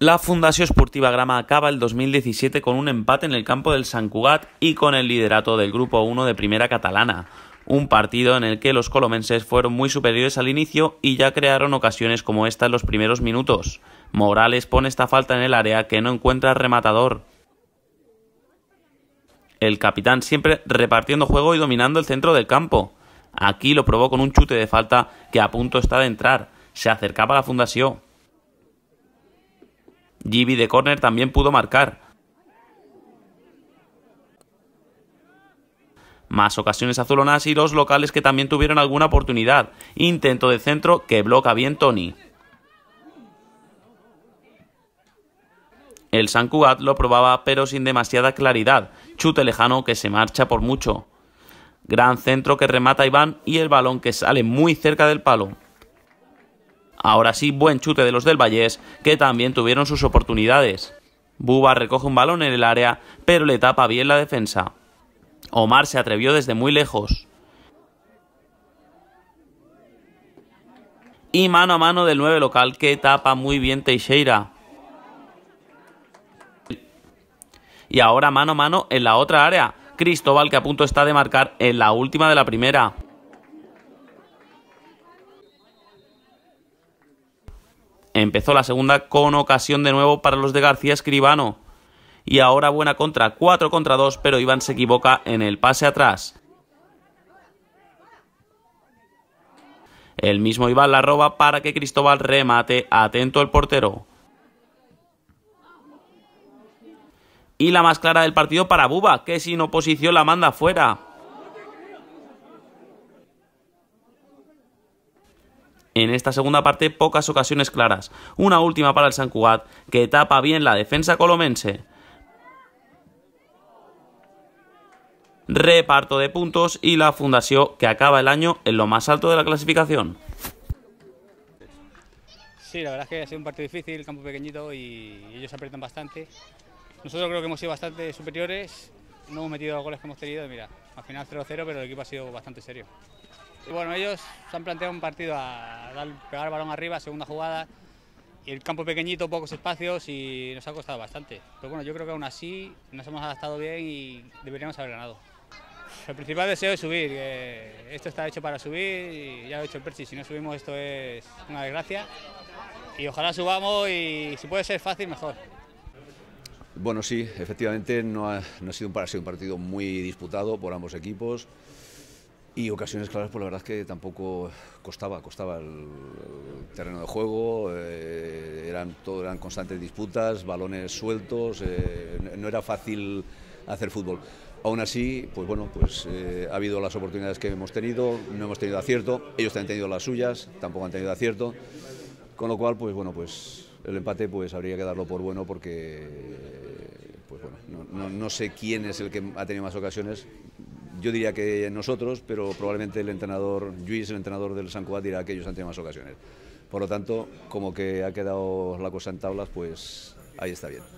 La Fundación Esportiva Grama acaba el 2017 con un empate en el campo del San Cugat y con el liderato del Grupo 1 de Primera Catalana. Un partido en el que los colomenses fueron muy superiores al inicio y ya crearon ocasiones como esta en los primeros minutos. Morales pone esta falta en el área que no encuentra rematador el capitán, siempre repartiendo juego y dominando el centro del campo. Aquí lo probó con un chute de falta que a punto está de entrar. Se acercaba a la fundación. Jimmy de córner también pudo marcar. Más ocasiones azulonas y los locales que también tuvieron alguna oportunidad. Intento de centro que bloca bien Tony. El San lo probaba pero sin demasiada claridad. Chute lejano que se marcha por mucho. Gran centro que remata Iván y el balón que sale muy cerca del palo. Ahora sí, buen chute de los del Vallés, que también tuvieron sus oportunidades. Buba recoge un balón en el área, pero le tapa bien la defensa. Omar se atrevió desde muy lejos. Y mano a mano del 9 local que tapa muy bien Teixeira. y ahora mano a mano en la otra área. Cristóbal que a punto está de marcar en la última de la primera. Empezó la segunda con ocasión de nuevo para los de García Escribano. Y ahora buena contra, 4 contra 2, pero Iván se equivoca en el pase atrás. El mismo Iván la roba para que Cristóbal remate, atento el portero. Y la más clara del partido para Buba, que sin oposición la manda fuera. En esta segunda parte pocas ocasiones claras. Una última para el San Cugat, que tapa bien la defensa colomense. Reparto de puntos y la fundación que acaba el año en lo más alto de la clasificación. Sí, la verdad es que ha sido un partido difícil, campo pequeñito y ellos aprietan bastante. Nosotros creo que hemos sido bastante superiores, no hemos metido los goles que hemos tenido mira, al final 0-0, pero el equipo ha sido bastante serio. Y bueno, ellos se han planteado un partido a pegar el balón arriba, segunda jugada, y el campo pequeñito, pocos espacios y nos ha costado bastante. Pero bueno, yo creo que aún así nos hemos adaptado bien y deberíamos haber ganado. El principal deseo es subir, esto está hecho para subir y ya lo ha hecho el Perchi, si no subimos esto es una desgracia y ojalá subamos y si puede ser fácil mejor. Bueno, sí, efectivamente no ha, sido, un, partido muy disputado por ambos equipos y ocasiones claras, pues la verdad es que tampoco costaba, costaba el, terreno de juego, eh, eran, todo, eran constantes disputas, balones sueltos, eh, no era fácil hacer fútbol. Aún así, pues bueno, pues eh, ha habido las oportunidades que hemos tenido, no hemos tenido acierto, ellos también han tenido las suyas, tampoco han tenido acierto, con lo cual, pues bueno, pues el empate pues habría que darlo por bueno porque no, sé quién es el que ha tenido más ocasiones. Yo diría que nosotros, pero probablemente el entrenador, Luis, el entrenador del San dirá que ellos han tenido más ocasiones. Por lo tanto, como que ha quedado la cosa en tablas, pues ahí está bien.